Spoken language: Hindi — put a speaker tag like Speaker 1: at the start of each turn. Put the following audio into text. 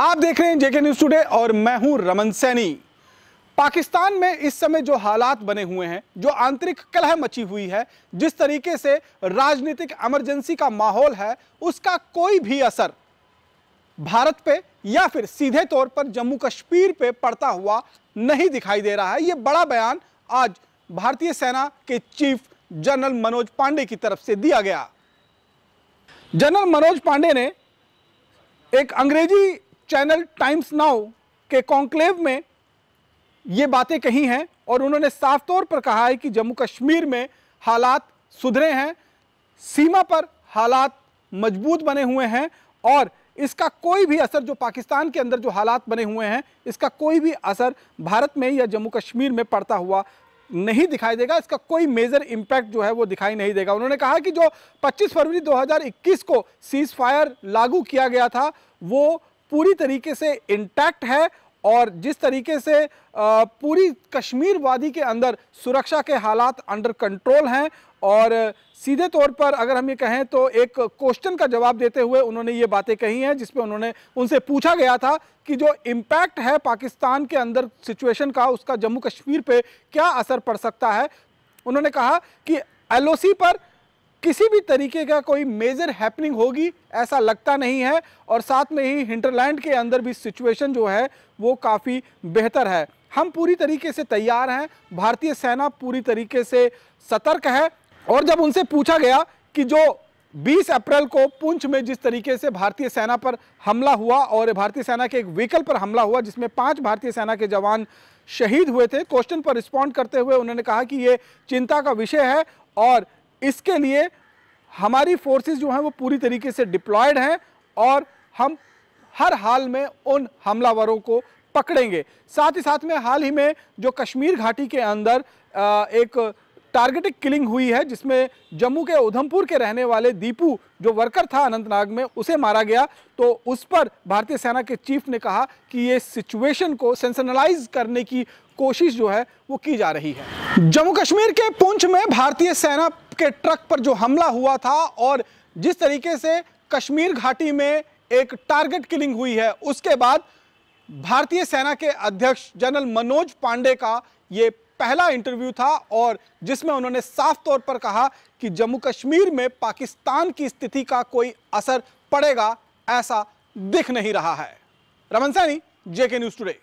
Speaker 1: आप देख रहे हैं जेके न्यूज टुडे और मैं हूं रमन सैनी पाकिस्तान में इस समय जो हालात बने हुए हैं जो आंतरिक कलह मची हुई है जिस तरीके से राजनीतिक इमरजेंसी का माहौल है उसका कोई भी असर भारत पे या फिर सीधे तौर पर जम्मू कश्मीर पे पड़ता हुआ नहीं दिखाई दे रहा है यह बड़ा बयान आज भारतीय सेना के चीफ जनरल मनोज पांडे की तरफ से दिया गया जनरल मनोज पांडे ने एक अंग्रेजी चैनल टाइम्स नाउ के कॉन्क्लेव में ये बातें कही हैं और उन्होंने साफ तौर पर कहा है कि जम्मू कश्मीर में हालात सुधरे हैं सीमा पर हालात मजबूत बने हुए हैं और इसका कोई भी असर जो पाकिस्तान के अंदर जो हालात बने हुए हैं इसका कोई भी असर भारत में या जम्मू कश्मीर में पड़ता हुआ नहीं दिखाई देगा इसका कोई मेजर इम्पैक्ट जो है वो दिखाई नहीं देगा उन्होंने कहा कि जो 25 फरवरी 2021 को सीज फायर लागू किया गया था वो पूरी तरीके से इंटैक्ट है और जिस तरीके से पूरी कश्मीर वादी के अंदर सुरक्षा के हालात अंडर कंट्रोल हैं और सीधे तौर पर अगर हम ये कहें तो एक क्वेश्चन का जवाब देते हुए उन्होंने ये बातें कही हैं जिसमें उन्होंने उनसे पूछा गया था कि जो इम्पैक्ट है पाकिस्तान के अंदर सिचुएशन का उसका जम्मू कश्मीर पे क्या असर पड़ सकता है उन्होंने कहा कि एलओसी पर किसी भी तरीके का कोई मेजर हैपनिंग होगी ऐसा लगता नहीं है और साथ में ही हिंटरलैंड के अंदर भी सिचुएशन जो है वो काफ़ी बेहतर है हम पूरी तरीके से तैयार हैं भारतीय सेना पूरी तरीके से सतर्क है और जब उनसे पूछा गया कि जो 20 अप्रैल को पुंछ में जिस तरीके से भारतीय सेना पर हमला हुआ और भारतीय सेना के एक व्हीकल पर हमला हुआ जिसमें पांच भारतीय सेना के जवान शहीद हुए थे क्वेश्चन पर रिस्पॉन्ड करते हुए उन्होंने कहा कि ये चिंता का विषय है और इसके लिए हमारी फोर्सेस जो हैं वो पूरी तरीके से डिप्लॉयड हैं और हम हर हाल में उन हमलावरों को पकड़ेंगे साथ ही साथ में हाल ही में जो कश्मीर घाटी के अंदर एक टारगेटिक किलिंग हुई है जिसमें जम्मू के उधमपुर के रहने वाले दीपू जो वर्कर था अनंतनाग में उसे मारा गया तो उस पर भारतीय सेना के चीफ ने कहा कि ये सिचुएशन को सेंसनलाइज करने की कोशिश जो है वो की जा रही है जम्मू कश्मीर के पुंछ में भारतीय सेना के ट्रक पर जो हमला हुआ था और जिस तरीके से कश्मीर घाटी में एक टारगेट किलिंग हुई है उसके बाद भारतीय सेना के अध्यक्ष जनरल मनोज पांडे का ये पहला इंटरव्यू था और जिसमें उन्होंने साफ तौर पर कहा कि जम्मू कश्मीर में पाकिस्तान की स्थिति का कोई असर पड़ेगा ऐसा दिख नहीं रहा है Raman Saini JK news today